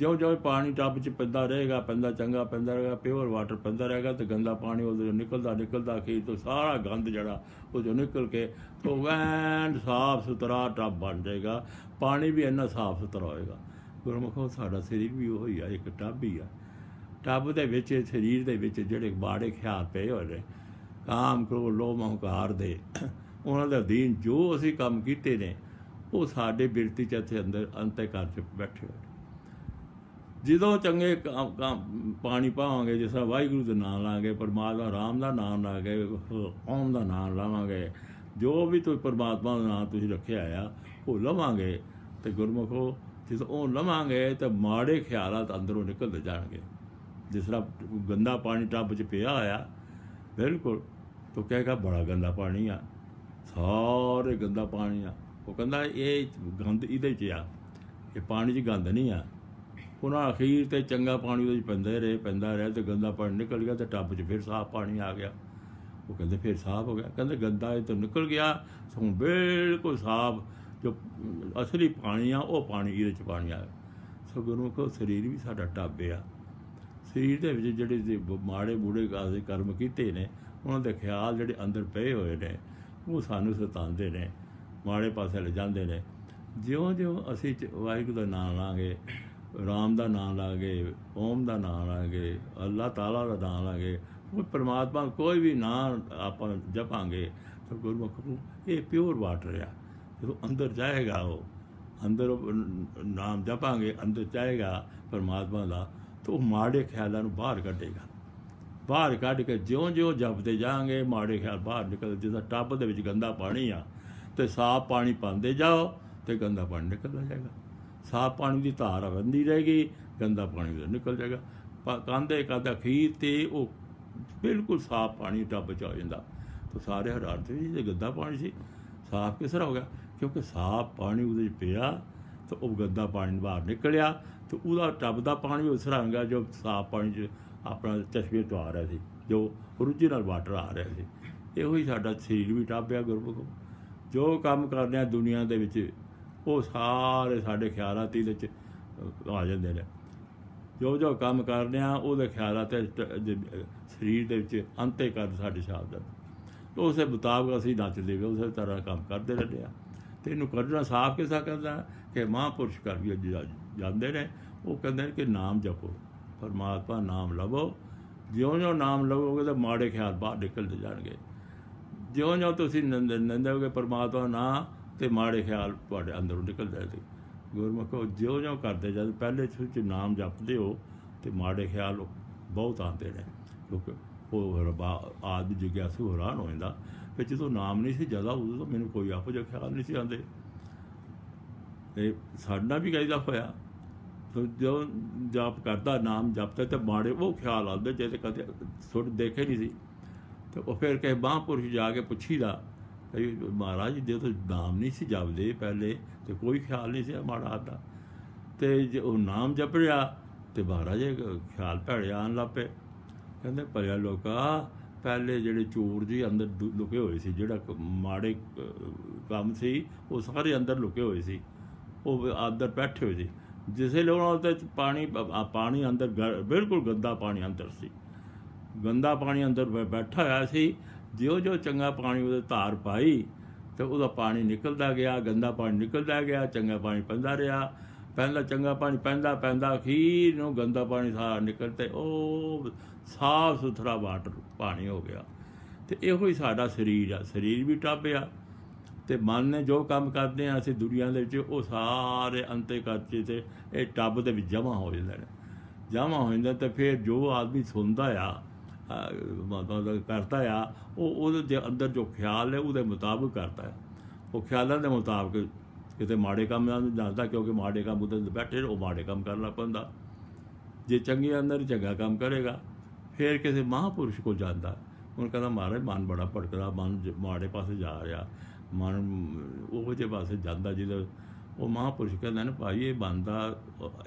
ਜਿਉਂ ਜਿਉਂ ਪਾਣੀ ਟੱਬ 'ਚ ਪੈਂਦਾ ਰਹੇਗਾ ਪੈਂਦਾ ਚੰਗਾ ਪੈਂਦਾ ਰਹੇਗਾ ਪਿਓਰ ਵਾਟਰ ਪੈਂਦਾ ਰਹੇਗਾ ਤੇ ਗੰਦਾ ਪਾਣੀ ਉਹਦੇ ਚੋਂ ਨਿਕਲਦਾ ਨਿਕਲਦਾ ਕੀ ਤੋਂ ਸਾਰਾ ਗੰਦ ਜਿਹੜਾ ਉਹ ਜੋ ਨਿਕਲ ਕੇ ਉਹ ਵੈਂਡ ਸਾਫ਼ ਸੁਥਰਾ ਟੱਬ ਬਣ ਜਾਏਗਾ ਪਾਣੀ ਵੀ ਇੰਨਾ ਸਾਫ਼ ਸੁਥਰਾ ਹੋਏਗਾ ਗੁਰਮਖੋ ਸਾਡਾ ਸਰੀਰ ਵੀ ਉਹ ਹੀ ਆ ਇੱਕ ਟੱਬ ਹੀ ਆ ਟੱਬ ਦੇ ਵਿੱਚ ਸਰੀਰ ਦੇ ਵਿੱਚ ਜਿਹੜੇ ਬਾੜੇ ਖਿਆਲ ਪਏ ਹੋਏ ਨੇ ਕਾਮ ਕੋ ਲੋਭ ਹੰਕਾਰ ਦੇ ਉਹਨਾਂ ਦਾ ਦੀਨ ਜੋ ਅਸੀਂ ਕੰਮ ਕੀਤੇ ਨੇ ਉਹ ਸਾਡੇ ਬਿਰਤੀ ਚ ਇੱਥੇ ਅੰਦਰ ਅੰਤੇ ਚ ਬੈਠੇ ਹੋਏ ਜਦੋਂ ਚੰਗੇ ਕੰਮ ਪਾਣੀ ਪਾਵਾਂਗੇ ਜਿਸ ਤਰ੍ਹਾਂ ਵਾਹਿਗੁਰੂ ਦਾ ਨਾਮ ਲਾਂਗੇ ਪਰਮਾਤਮਾ ਰਾਮ ਦਾ ਨਾਮ ਲਾਗੇ ਓਮ ਦਾ ਨਾਮ ਲਾਵਾਂਗੇ ਜੋ ਵੀ ਤੁਸੀਂ ਪਰਮਾਤਮਾ ਦਾ ਨਾਮ ਤੁਸੀਂ ਰੱਖਿਆ ਆ ਉਹ ਲਵਾਂਗੇ ਤੇ ਗੁਰਮੁਖੋ ਜਿਸ ਉਹ ਲਵਾਂਗੇ ਤਾਂ ਮਾੜੇ ਖਿਆਲਾਂ ਅੰਦਰੋਂ ਨਿਕਲਦੇ ਜਾਣਗੇ ਜਿਸ ਤਰ੍ਹਾਂ ਗੰਦਾ ਪਾਣੀ ਟੱਬ 'ਚ ਪਿਆ ਆ ਬਿਲਕੁਲ ਤੋ ਕਹੇਗਾ ਬੜਾ ਗੰਦਾ ਪਾਣੀ ਆ ਸਾਰੇ ਗੰਦਾ ਪਾਣੀ ਆ ਉਹ ਕਹਿੰਦਾ ਇਹ ਗੰਦ ਇਹਦੇ 'ਚ ਆ ਇਹ ਪਾਣੀ 'ਚ ਗੰਦ ਨਹੀਂ ਆ ਉਹਨਾਂ ਅਖੀਰ ਤੇ ਚੰਗਾ ਪਾਣੀ ਉਹਦੇ ਪੈਂਦਾ ਰਹੇ ਪੈਂਦਾ ਰਿਹਾ ਤੇ ਗੰਦਾ ਪਾਣੀ ਨਿਕਲ ਗਿਆ ਤੇ ਟੱਬ 'ਚ ਫਿਰ ਸਾਫ਼ ਪਾਣੀ ਆ ਗਿਆ ਉਹ ਕਹਿੰਦੇ ਫਿਰ ਸਾਫ਼ ਹੋ ਗਿਆ ਕਹਿੰਦੇ ਗੰਦਾ ਇਹ ਤਾਂ ਨਿਕਲ ਗਿਆ ਹੁਣ ਬਿਲਕੁਲ ਸਾਫ਼ ਜੋ ਅਸਲੀ ਪਾਣੀ ਆ ਉਹ ਪਾਣੀ ਇਹਦੇ 'ਚ ਪਾਣੀ ਆ ਸੋ ਕੋ ਸਰੀਰ ਵੀ ਸਾਡਾ ਟੱਬ ਆ ਸਰੀਰ ਦੇ ਵਿੱਚ ਜਿਹੜੇ ਦੇ ਮਾੜੇ ਬੂੜੇ ਕਾਜ਼ੇ ਕਰਮ ਕੀਤੇ ਨੇ ਉਹਨਾਂ ਦੇ ਖਿਆਲ ਜਿਹੜੇ ਅੰਦਰ ਪਏ ਹੋਏ ਨੇ ਉਹ ਸਾਨੂੰ ਸਤਾਉਂਦੇ ਨੇ ਮਾੜੇ ਪਾਸੇ ਲੈ ਜਾਂਦੇ ਨੇ ਜਿਉਂ-ਜਿਉਂ ਅਸੀਂ ਵਾਹਿਗੁਰੂ ਦਾ ਨਾਮ ਲਾਂਗੇ ਰਾਮ ਦਾ ਨਾਮ ਲਾਗੇ ਓਮ ਦਾ ਨਾਮ ਲਾਗੇ ਅੱਲਾਹ ਤਾਲਾ ਦਾ ਨਾਮ ਲਾਗੇ ਉਹ ਪ੍ਰਮਾਤਮਾ ਕੋਈ ਵੀ ਨਾਮ ਆਪਾਂ ਜਪਾਂਗੇ ਤਾਂ ਗੁਰਮੁਖ ਨੂੰ ਇਹ ਪਿਓਰ ਵਾਟਰ ਆ ਜਦੋਂ ਅੰਦਰ ਜਾਏਗਾ ਉਹ ਅੰਦਰ ਨਾਮ ਜਪਾਂਗੇ ਅੰਦਰ ਜਾਏਗਾ ਪ੍ਰਮਾਤਮਾ ਦਾ ਤਾਂ ਉਹ ਮਾੜੇ ਖਿਆਲਾਂ ਨੂੰ ਬਾਹਰ ਕੱਢੇਗਾ ਬਾਹਰ ਕੱਢ ਕੇ ਜਿਉਂ-ਜਿਉਂ ਜਪਦੇ ਜਾਾਂਗੇ ਮਾੜੇ ਖਿਆਲ ਬਾਹਰ ਨਿਕਲ ਜਿਦਾ ਟੱਬ ਦੇ ਵਿੱਚ ਗੰਦਾ ਪਾਣੀ ਆ ਤੇ ਸਾਫ਼ ਪਾਣੀ ਪਾਉਂਦੇ ਜਾਓ ਤੇ ਗੰਦਾ ਪਾਣੀ ਨਿਕਲ ਜਾਏਗਾ ਸਾਫ ਪਾਣੀ ਦੀ ਧਾਰ ਵੰਦੀ ਰਹੇਗੀ ਗੰਦਾ ਪਾਣੀ ਵੀ ਨਿਕਲ ਜਾਏਗਾ ਕਾਂਦੇ ਕਾਦਾ ਖੀਰ ਤੇ ਉਹ ਬਿਲਕੁਲ ਸਾਫ ਪਾਣੀ ਦਾ ਚ ਆ ਜਾਂਦਾ ਤਾਂ ਸਾਰੇ ਹਰਾਰਤ ਜੀ ਗੰਦਾ ਪਾਣੀ ਸੀ ਸਾਫ ਕਿਸ ਤਰ੍ਹਾਂ ਹੋ ਗਿਆ ਕਿਉਂਕਿ ਸਾਫ ਪਾਣੀ ਉਹਦੇ ਚ ਪਿਆ ਤਾਂ ਉਹ ਗੰਦਾ ਪਾਣੀ ਬਾਹਰ ਨਿਕਲਿਆ ਤੇ ਉਹਦਾ ਟੱਬ ਦਾ ਪਾਣੀ ਵੀ ਉਸ ਤਰ੍ਹਾਂ ਜੋ ਸਾਫ ਪਾਣੀ ਚ ਆਪਣਾ ਚਸ਼ਮੇ ਤੋਂ ਆ ਰਿਹਾ ਸੀ ਜੋ ਰੁਚੀ ਵਾਟਰ ਆ ਰਿਹਾ ਸੀ ਇਹੋ ਹੀ ਸਾਡਾ ਸਰੀਰ ਵੀ ਟਾਪਿਆ ਗੁਰਮੁਖ ਜੋ ਕੰਮ ਕਰਦੇ ਆ ਦੁਨੀਆ ਦੇ ਵਿੱਚ ਉਹ ਸਾਰੇ ਸਾਡੇ ਖਿਆਲਾਂ ਇਹਦੇ ਵਿੱਚ ਆ ਜਾਂਦੇ ਨੇ ਜੋ ਜੋ ਕੰਮ ਕਰਦੇ ਆ ਉਹਦੇ ਖਿਆਲਾਂ ਤੇ ਸਰੀਰ ਦੇ ਵਿੱਚ ਅੰਤੇ ਕਰ ਸਾਡੇ ਸ਼ਬਦ ਉਸੇ ਮੁਤਾਬਕ ਅਸੀਂ ਨੱਚਦੇ ਵੀ ਉਸੇ ਤਰ੍ਹਾਂ ਕੰਮ ਕਰਦੇ ਰਹਿੰਦੇ ਆ ਤੇ ਇਹਨੂੰ ਕਰਨਾ ਸਾਫ਼ ਕਿਸਾ ਕਰਦਾ ਕਿ ਮਹਾਪੁਰਸ਼ ਕਰ ਵੀ ਜਾਂਦੇ ਨੇ ਉਹ ਕਹਿੰਦੇ ਨੇ ਕਿ ਨਾਮ ਜਪੋ ਪਰਮਾਤਮਾ ਨਾਮ ਲਵੋ ਜਿਉਂ-ਜਿਉਂ ਨਾਮ ਲਵੋਗੇ ਤਾਂ ਮਾੜੇ ਖਿਆਲ ਬਾਹਰ ਨਿਕਲਦੇ ਜਾਣਗੇ ਜਿਉਂ-ਜਿਉਂ ਤੁਸੀਂ ਨੰਦ ਨੰਦੋਗੇ ਪਰਮਾਤਮਾ ਨਾਮ ਤੇ ਮਾੜੇ ਖਿਆਲ ਤੁਹਾਡੇ ਅੰਦਰੋਂ ਨਿਕਲਦੇ ਸੀ ਗੁਰਮਖੋ ਜਿਉ ਜਿਉ ਕਰਦੇ ਜਦ ਪਹਿਲੇ ਚੁੱਚ ਨਾਮ ਜਪਦੇ ਹੋ ਤੇ ਮਾੜੇ ਖਿਆਲ ਬਹੁਤ ਆਉਂਦੇ ਨੇ ਕਿਉਂਕਿ ਉਹ ਰਬਾ ਆਦਮੀ ਜਿਗਿਆਸੂ ਹੈਰਾਨ ਹੋ ਜਾਂਦਾ ਫਿਰ ਜਦੋਂ ਨਾਮ ਨਹੀਂ ਸੀ ਜਦਾ ਉਦੋਂ ਤਾਂ ਮੈਨੂੰ ਕੋਈ ਆਪੋ ਜਿਹਾ ਖਿਆਲ ਨਹੀਂ ਸੀ ਆਉਂਦੇ ਤੇ ਸਾਡਾ ਵੀ ਕਈ ਹੋਇਆ ਤੋ ਜੋ ਜਾਪ ਕਰਦਾ ਨਾਮ ਜਪਦਾ ਤੇ ਮਾੜੇ ਉਹ ਖਿਆਲ ਆਉਂਦੇ ਜੇ ਕਦੇ ਸੁਣ ਦੇਖੇ ਨਹੀਂ ਸੀ ਤੇ ਉਹ ਫਿਰ ਕਹੇ ਬਾਹਪੁਰ ਜਾ ਕੇ ਪੁੱਛੀਦਾ ਮਹਾਰਾਜ ਦੇ ਤਾਂ ਨਾਮ ਨਹੀਂ ਸੀ ਜਪਦੇ ਪਹਿਲੇ ਤੇ ਕੋਈ ਖਿਆਲ ਨਹੀਂ ਸੀ ਮਾੜਾ ਦਾ ਤੇ ਜੇ ਉਹ ਨਾਮ ਜਪ ਰਿਹਾ ਤੇ ਮਹਾਰਾਜ ਖਿਆਲ ਭੜਿਆ ਆਣ ਲੱਪੇ ਕਹਿੰਦੇ ਭਰਿਆ ਲੋਕਾ ਪਹਿਲੇ ਜਿਹੜੇ ਚੋਰ ਜੀ ਅੰਦਰ ਲੁਕੇ ਹੋਏ ਸੀ ਜਿਹੜਾ ਮਾੜੇ ਕੰਮ ਸੀ ਉਹ ਸਾਰੇ ਅੰਦਰ ਲੁਕੇ ਹੋਏ ਸੀ ਉਹ ਆਦਰ ਬੈਠੇ ਹੋਏ ਸੀ ਜਿਸੇ ਲੋਣਾ ਤੇ ਪਾਣੀ ਪਾਣੀ ਅੰਦਰ ਬਿਲਕੁਲ ਗੰਦਾ ਪਾਣੀ ਅੰਦਰ ਸੀ ਗੰਦਾ ਪਾਣੀ ਅੰਦਰ ਬੈਠਾ ਹੋਇਆ ਸੀ ਜਿਉ ਜੋ ਚੰਗਾ ਪਾਣੀ ਉਹਦੇ ਧਾਰ ਪਾਈ ਤੇ ਉਹਦਾ ਪਾਣੀ ਨਿਕਲਦਾ ਗਿਆ ਗੰਦਾ ਪਾਣੀ ਨਿਕਲਦਾ ਗਿਆ ਚੰਗਾ ਪਾਣੀ ਪੈਂਦਾ ਰਿਹਾ ਪਹਿਲਾਂ ਚੰਗਾ ਪਾਣੀ ਪੈਂਦਾ ਪੈਂਦਾ ਅਖੀਰ ਨੂੰ ਗੰਦਾ ਪਾਣੀ ਸਾਰਾ ਨਿਕਲ ਤੇ ਉਹ ਸਾਫ ਸੁਥਰਾ ਵਾਟਰ ਪਾਣੀ ਹੋ ਗਿਆ ਤੇ ਇਹੋ ਹੀ ਸਾਡਾ ਸਰੀਰ ਆ ਸਰੀਰ ਵੀ ਟੱਪਿਆ ਤੇ ਮਨ ਨੇ ਜੋ ਕੰਮ ਕਰਦੇ ਆ ਅਸੀਂ ਦੁਨੀਆ ਦੇ ਵਿੱਚ ਉਹ ਸਾਰੇ ਅੰਤੇ ਕਰਤੇ ਤੇ ਇਹ ਟੱਬ ਦੇ ਵਿੱਚ ਜਮਾ ਹੋ ਜਾਂਦੇ ਨੇ ਜਮਾ ਹੋ ਜਾਂਦਾ ਤੇ ਫਿਰ ਜੋ ਆਦਮੀ ਸੁਣਦਾ ਆ ਪਰਮਾਤਮਾ ਦਾ ਕਰਤਾ ਆ ਉਹ ਉਹਦੇ ਦੇ ਅੰਦਰ ਜੋ ਖਿਆਲ ਹੈ ਉਹਦੇ ਮੁਤਾਬਕ ਕਰਤਾ ਹੈ ਉਹ ਖਿਆਲਾਂ ਦੇ ਮੁਤਾਬਕ ਕਿਤੇ ਮਾੜੇ ਕੰਮ ਨਾਲ ਜਾਂਦਾ ਕਿਉਂਕਿ ਮਾੜੇ ਕੰਮ ਤੇ ਬੈਠੇ ਉਹ ਮਾੜੇ ਕੰਮ ਕਰਨ ਲੱਗ ਪੈਂਦਾ ਜੇ ਚੰਗੇ ਅੰਦਰ ਚੰਗਾ ਕੰਮ ਕਰੇਗਾ ਫਿਰ ਕਿਸੇ ਮਹਾਪੁਰਸ਼ ਕੋਲ ਜਾਂਦਾ ਉਹ ਕਹਿੰਦਾ ਮਾਰੇ ਮਨ ਬੜਾ ਭਟਕਦਾ ਮਨ ਮਾੜੇ ਪਾਸੇ ਜਾ ਰਿਹਾ ਮਨ ਉਹ ਜੇ ਪਾਸੇ ਜਾਂਦਾ ਜਿਹਦੇ ਉਹ ਮਹਾਪੁਰਸ਼ ਕਹਿੰਦਾ ਨਾ ਭਾਈ ਇਹ ਬੰਦਾ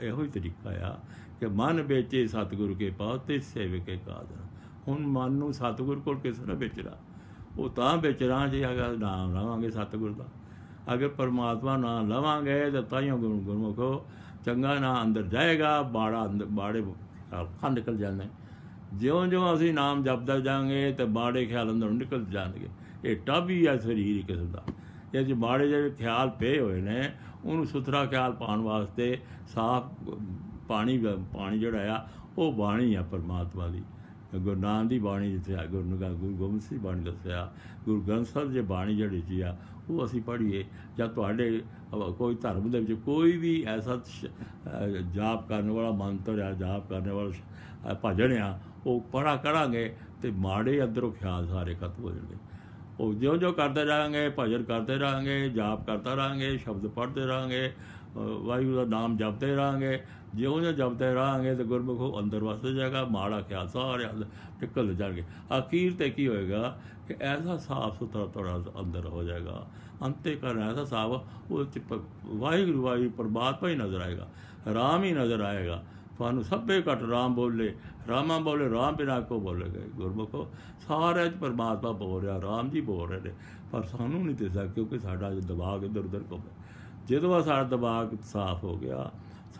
ਇਹੋ ਹੀ ਤਰੀਕਾ ਆ ਕਿ ਮਨ ਵੇਚੇ ਸਤਿਗੁਰੂ ਕੇ ਪਾਉ ਤੇ ਸੇਵਕੇ ਕਾਦਰ ਹੁਣ ਮਨ ਨੂੰ ਸਤਿਗੁਰ ਕੋਲ ਕਿਸ ਨਾਲ ਵਿਚਰਾ ਉਹ ਤਾਂ ਵਿਚਰਾ ਜੇ ਅਗਰ ਨਾਮ ਲਾਵਾਂਗੇ ਸਤਿਗੁਰ ਦਾ ਅਗਰ ਪਰਮਾਤਮਾ ਨਾਮ ਲਾਵਾਂਗੇ ਤਾਂ ਤਾਈਓ ਗੁਰਮੁਖੋ ਚੰਗਾ ਨਾ ਅੰਦਰ ਜਾਏਗਾ ਬਾੜਾ ਅੰਦਰ ਬਾੜੇ ਖਾ ਨਿਕਲ ਜਾਂਦੇ ਜਿਉਂ-ਜਿਉਂ ਅਸੀਂ ਨਾਮ ਜਪਦਾ ਜਾਾਂਗੇ ਤੇ ਬਾੜੇ ਖਿਆਲ ਅੰਦਰੋਂ ਨਿਕਲ ਜਾਣਗੇ ਇਹ ਟਾਬੀ ਆ ਸਰੀਰ ਇੱਕ ਕਿਸਮ ਦਾ ਇਹ ਜਿਹੜੇ ਬਾੜੇ ਜਿਹੜੇ ਖਿਆਲ ਪਏ ਹੋਏ ਨੇ ਉਹਨੂੰ ਸੁਥਰਾ ਖਿਆਲ ਪਾਉਣ ਵਾਸਤੇ ਸਾਫ਼ ਪਾਣੀ ਪਾਣੀ ਜਿਹੜਾ ਆ ਉਹ ਬਾਣੀ ਆ ਪਰਮਾਤਮਾ ਦੀ ਗੁਰੂ ਨਾਨਕ ਦੀ ਬਾਣੀ ਜਿੱਥੇ ਆ ਗੁਰੂ ਨਗਾ ਗੁਰੂ ਗੋਬਿੰਦ ਸਿੰਘ ਬਾਣੀ ਦੱਸਿਆ ਗੁਰੂ ਗ੍ਰੰਥ ਸਾਹਿਬ ਜੇ ਬਾਣੀ ਜਿਹੜੀ ਜੀ ਆ ਉਹ ਅਸੀਂ ਪੜ੍ਹੀਏ ਜਾਂ ਤੁਹਾਡੇ ਕੋਈ ਧਰਮ ਦੇ ਵਿੱਚ ਕੋਈ ਵੀ ਐਸਾ ਜਾਪ ਕਰਨ ਵਾਲਾ ਮੰਤਰ ਆ ਜਾਪ ਕਰਨ ਵਾਲਾ ਭਜਨ ਆ ਉਹ ਪੜਾ ਕਰਾਂਗੇ ਤੇ ਮਾੜੇ ਅੰਦਰੋਂ ਖਿਆਲ ਸਾਰੇ ਖਤਮ ਹੋ ਜਾਣਗੇ ਉਹ ਜਿਉਂ-ਜਿਉਂ ਕਰਦੇ ਰਹਾਂਗੇ ਭਜਨ ਕਰਦੇ ਰਹਾਂਗੇ ਜਾਪ ਕਰਦਾ ਰਹਾਂਗੇ ਸ਼ਬਦ ਪੜ੍ਹਦੇ ਰਹਾਂਗੇ ਵਾਹਿਗੁਰੂ ਦਾ ਨਾਮ ਜਪਦੇ ਰਹਾਂਗੇ ਜਿਉਂ ਜਿਉਂ ਜਪਦੇ ਰਹਾਂਗੇ ਤੇ ਗੁਰਮੁਖੋ ਅੰਦਰ ਵਸਦਾ ਜਾਏਗਾ ਮਾੜਾ ਖਿਆਲ ਸਾਰੇ ਟਿਕਲ ਜਾਣਗੇ ਅਖੀਰ ਤੇ ਕੀ ਹੋਏਗਾ ਕਿ ਐਸਾ ਸਾਫ ਸੁਥਰਾ ਤੁਹਾਡਾ ਅੰਦਰ ਹੋ ਜਾਏਗਾ ਅੰਤੇ ਕਰ ਐਸਾ ਸਾਫ ਉਹ ਚ ਵਾਹਿਗੁਰੂ ਵਾਹਿਗੁਰੂ ਪਰਮਾਤਮਾ ਹੀ ਨਜ਼ਰ ਆਏਗਾ ਰਾਮ ਹੀ ਨਜ਼ਰ ਆਏਗਾ ਤੁਹਾਨੂੰ ਸਭੇ ਘਟ ਰਾਮ ਬੋਲੇ ਰਾਮਾ ਬੋਲੇ ਰਾਮ ਬਿਨਾ ਕੋ ਬੋਲੇ ਗਏ ਗੁਰਮੁਖੋ ਸਾਰੇ ਚ ਪਰਮਾਤਮਾ ਬੋਲ ਰਿਹਾ ਰਾਮ ਜੀ ਬੋਲ ਰਹੇ ਨੇ ਪਰ ਸਾਨੂੰ ਨਹੀਂ ਦਿਸਦਾ ਕਿਉਂਕਿ ਸਾਡਾ ਜੋ ਦਬਾਅ ਇਧਰ ਉਧਰ ਕੋ ਜਦੋਂ ਸਾਡਾ ਦਿਮਾਗ ਸਾਫ਼ ਹੋ ਗਿਆ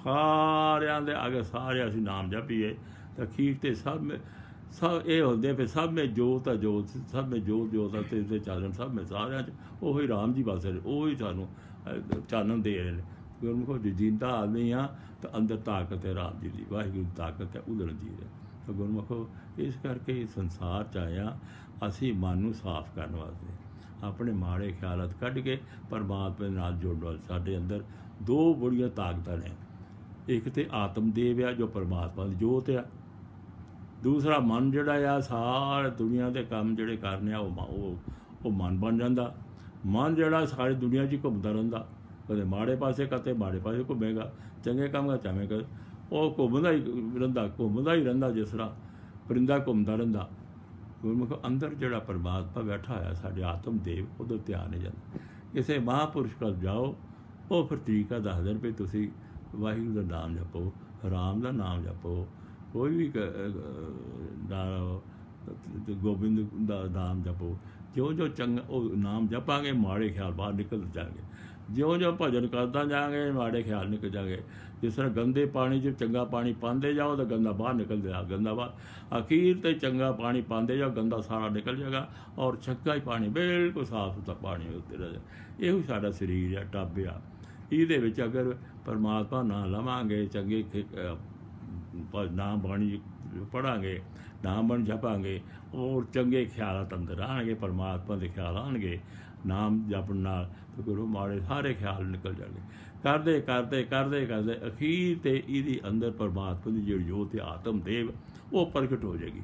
ਸਾਰਿਆਂ ਦੇ ਅਗੇ ਸਾਰੇ ਅਸੀਂ ਨਾਮ ਜਪੀਏ ਤਾਂ ਖੀਰ ਤੇ ਸਭ ਸਭ ਇਹ ਹੁੰਦੇ ਫਿਰ ਸਭ ਮੇ ਜੋਤ ਆ ਜੋਤ ਸਭ ਮੇ ਜੋਤ ਜੋਤ ਆ ਤੇ ਚਾਨਣ ਸਭ ਮੇ ਸਾਰਿਆਂ ਚ ਉਹੀ ਰਾਮ ਜੀ ਬਸ ਉਹੀ ਤੁਹਾਨੂੰ ਚਾਨਣ ਦੇ ਰਹੇ ਨੇ ਗੁਰਮੁਖੋ ਜੀ ਜਿੰਦਾ ਆਦਮੀ ਆ ਤਾਂ ਅੰਦਰ ਤਾਕਤ ਹੈ ਰਾਮ ਜੀ ਦੀ ਵਾਹਿਗੁਰੂ ਤਾਕਤ ਹੈ ਉਦਣ ਦੀ ਹੈ ਤਾਂ ਗੁਰਮੁਖੋ ਇਸ ਕਰਕੇ ਸੰਸਾਰ ਚ ਆਇਆ ਅਸੀਂ ਮਨ ਨੂੰ ਸਾਫ਼ ਕਰਨ ਵਾਸਤੇ ਆਪਣੇ ਮਾੜੇ ਖਿਆਲਤ ਕੱਢ ਕੇ ਪਰਮਾਤਮਾ ਦੇ ਨਾਲ ਜੋੜ ਵਾਲ ਸਾਡੇ ਅੰਦਰ ਦੋ ਬੜੀਆਂ ਤਾਕਤਾਂ ਨੇ ਇੱਕ ਤੇ ਆਤਮ ਦੇਵ ਆ ਜੋ ਪਰਮਾਤਮਾ ਦੀ ਜੋਤ ਆ ਦੂਸਰਾ ਮਨ ਜਿਹੜਾ ਆ ਸਾਰੇ ਦੁਨੀਆ ਦੇ ਕੰਮ ਜਿਹੜੇ ਕਰਨੇ ਆ ਉਹ ਉਹ ਮਨ ਬਣ ਜਾਂਦਾ ਮਨ ਜਿਹੜਾ ਸਾਰੀ ਦੁਨੀਆ 'ਚ ਘੁੰਮਦਾ ਰਹਿੰਦਾ ਕਦੇ ਮਾੜੇ ਪਾਸੇ ਕਦੇ ਮਾੜੇ ਪਾਸੇ ਘੁੰਮੇਗਾ ਚੰਗੇ ਕੰਮ ਦਾ ਕਰ ਉਹ ਘੁੰਮਦਾ ਹੀ ਰਹਿੰਦਾ ਘੁੰਮਦਾ ਹੀ ਰਹਿੰਦਾ ਜਿਸ ਤਰ੍ਹਾਂ ਪਰਿੰਦਾ ਘੁੰਮਦਾ ਰਹਿੰਦਾ ਗੁਰਮੁਖ ਅੰਦਰ ਜਿਹੜਾ ਪਰਮਾਤਮਾ ਬੈਠਾ ਹੋਇਆ ਸਾਡੇ ਆਤਮ ਦੇਵ ਉਹਦਾ ਧਿਆਨ ਹੈ ਕਿਸੇ ਮਹਾਪੁਰਸ਼ ਕੋਲ ਜਾਓ ਉਹ ਫਿਰ ਤਰੀਕਾ ਦੱਸ ਦੇਣ ਵੀ ਤੁਸੀਂ ਵਾਹਿਗੁਰੂ ਦਾ ਨਾਮ ਜਪੋ ਰਾਮ ਦਾ ਨਾਮ ਜਪੋ ਕੋਈ ਵੀ ਗੋਬਿੰਦ ਦਾ ਨਾਮ ਜਪੋ ਜੋ ਜੋ ਚੰਗਾ ਉਹ ਨਾਮ ਜਪਾਂਗੇ ਮਾੜੇ ਖਿਆਲ ਬਾਹਰ ਨਿਕਲ ਜਾਣਗੇ ਜਿਉਂ-ਜਿਉਂ ਭਜਨ ਕਰਦਾ ਜਾਾਂਗੇ ਮਾੜੇ ਖਿਆਲ ਨਿਕਲ ਜਾਗੇ ਜਿਸ ਤਰ੍ਹਾਂ ਗੰਦੇ ਪਾਣੀ 'ਚ ਚੰਗਾ ਪਾਣੀ ਪਾਉਂਦੇ ਜਾਓ ਤਾਂ ਗੰਦਾ ਬਾਹਰ ਨਿਕਲ ਜਾਏਗਾ ਗੰਦਾ ਬਾਹਰ ਅਖੀਰ ਤੇ ਚੰਗਾ ਪਾਣੀ ਪਾਉਂਦੇ ਜਾਓ ਗੰਦਾ ਸਾਰਾ ਨਿਕਲ ਜਾਗਾ ਔਰ ਛੱਕਾ ਹੀ ਪਾਣੀ ਬਿਲਕੁਲ ਸਾਫ਼ ਸੁਥਰਾ ਪਾਣੀ ਉੱਤੇ ਰਹੇ ਇਹੋ ਸਾਡਾ ਸਰੀਰ ਆ ਟਾਬਿਆ ਇਹਦੇ ਵਿੱਚ ਅਗਰ ਪਰਮਾਤਮਾ ਨਾਮ ਲਵਾਂਗੇ ਚੰਗੇ ਨਾਮ ਬਾਣੀ ਪੜਾਂਗੇ ਨਾਮ ਬਣ ਜਪਾਂਗੇ ਔਰ ਚੰਗੇ ਖਿਆਲਾਂ ਅੰਦਰ ਆਣਗੇ ਪਰਮਾਤਮਾ ਦੇ ਖਿਆਲ ਆਣਗੇ ਨਾਮ ਜਪਣ ਨਾਲ ਤੇ ਗੁਰੂ ਮਾਰੇ ਸਾਰੇ ਖਿਆਲ ਨਿਕਲ ਜਾਣਗੇ ਕਰਦੇ ਕਰਦੇ ਕਰਦੇ ਕਰਦੇ ਅਖੀਰ ਤੇ ਇਹਦੀ ਅੰਦਰ ਪਰਮਾਤਮਾ ਦੀ ਜਿਹੜੀ ਜੋਤ ਹੈ ਆਤਮ ਦੇਵ ਉਹ ਪ੍ਰਗਟ ਹੋ ਜਾਏਗੀ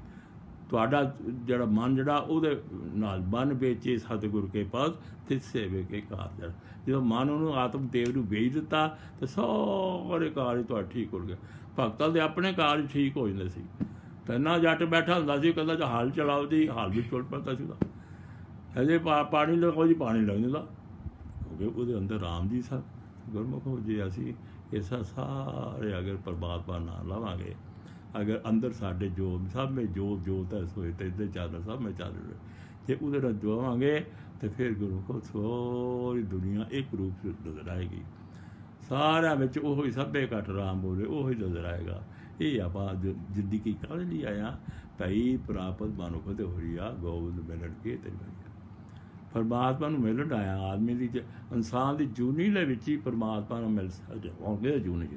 ਤੁਹਾਡਾ ਜਿਹੜਾ ਮਨ ਜਿਹੜਾ ਉਹਦੇ ਨਾਲ ਬਨ ਵੇਚੇ ਸਤਿਗੁਰ ਕੇ ਪਾਸ ਤੇ ਸੇਵੇ ਕੇ ਕਾਰਜ ਜਦੋਂ ਮਨ ਉਹਨੂੰ ਆਤਮ ਦੇਵ ਨੂੰ ਵੇਚ ਦਿੱਤਾ ਤੇ ਸਾਰੇ ਕਾਰਜ ਤੁਹਾਡੇ ਠੀਕ ਹੋ ਗਏ ਭਗਤਾਂ ਦੇ ਆਪਣੇ ਕਾਰਜ ਠੀਕ ਹੋ ਜਾਂਦੇ ਸੀ ਤੈਨਾਂ ਜੱਟ ਬੈਠਾ ਹੁੰਦਾ ਸੀ ਕਹਿੰਦਾ ਜੇ ਹਾਲ ਚਲਾਓ ਹਾਲ ਵੀ ਛੋਟ ਪਤਾ ਸੀ ਉਹਦਾ ਅਜੇ ਪਾਣੀ ਲਗਾਓ ਕੋਈ ਪਾਣੀ ਲੱਗ ਜਾਂਦਾ ਹੋਵੇ ਉਹਦੇ ਅੰਦਰ ਰਾਮ ਜੀ ਗੁਰਮੁਖ ਹੋ ਜੇ ਅਸੀਂ ਇਸਾ ਸਾਰੇ ਅਗਰ ਪਰਮਾਤਮਾ ਨਾਲ ਲਾਵਾਂਗੇ ਅਗਰ ਅੰਦਰ ਸਾਡੇ ਜੋਬ ਸਭ ਮੇ ਜੋਬ ਜੋਤ ਹੈ ਸੋਏ ਤੇ ਇਦਾਂ ਚੱਲਦਾ ਸਭ ਮੇ ਚੱਲ ਰਿਹਾ ਜੇ ਉਹਦੇ ਨਾਲ ਜੋਵਾਂਗੇ ਤੇ ਫਿਰ ਗੁਰੂ ਕੋ ਸਾਰੀ ਦੁਨੀਆ ਇੱਕ ਰੂਪ ਨਜ਼ਰ ਆਏਗੀ ਸਾਰਾ ਵਿੱਚ ਉਹ ਹੀ ਸਭੇ ਘਟ ਰਾਮ ਬੋਲੇ ਉਹ ਹੀ ਨਜ਼ਰ ਆਏਗਾ ਇਹ ਆਪਾਂ ਜ਼ਿੰਦਗੀ ਕਾਹਦੇ ਲਈ ਆਇਆ ਭਈ ਪ੍ਰਾਪਤ ਮਨੁੱਖ ਤੇ ਹੋਰੀਆ ਗੋਬਿੰਦ ਮਿਲਣ ਕੇ ਤੇ ਪਰਮਾਤਮਾ ਨੂੰ ਮਿਲਣ ਆਇਆ ਆਦਮੀ ਦੀ ਇਨਸਾਨ ਦੀ ਜੂਨੀ ਦੇ ਵਿੱਚ ਹੀ ਪਰਮਾਤਮਾ ਨੂੰ ਮਿਲ ਸਕਦੇ ਹੋਣਗੇ ਜੂਨੀ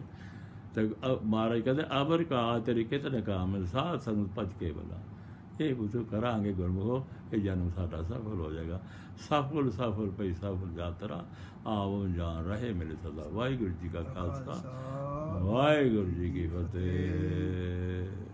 ਤੇ ਮਹਾਰਾਜ ਕਹਿੰਦੇ ਅਬਰ ਕਾ ਤਰੀਕੇ ਤੇ ਮਿਲ ਸਾਧ ਸੰਗ ਪਜ ਕੇ ਬਲਾ ਇਹ ਬੁਝੋ ਕਰਾਂਗੇ ਗੁਰਮੁਖੋ ਇਹ ਜਨਮ ਸਾਡਾ ਸਫਲ ਹੋ ਜਾਏਗਾ ਸਫਲ ਸਫਲ ਪਈ ਸਫਲ ਯਾਤਰਾ ਆਵੋ ਜਾਣ ਰਹੇ ਮੇਰੇ ਸਦਾ ਵਾਹਿਗੁਰੂ ਜੀ ਕਾ ਖਾਲਸਾ ਵਾਹਿਗੁਰੂ ਜੀ ਕੀ ਫਤਿਹ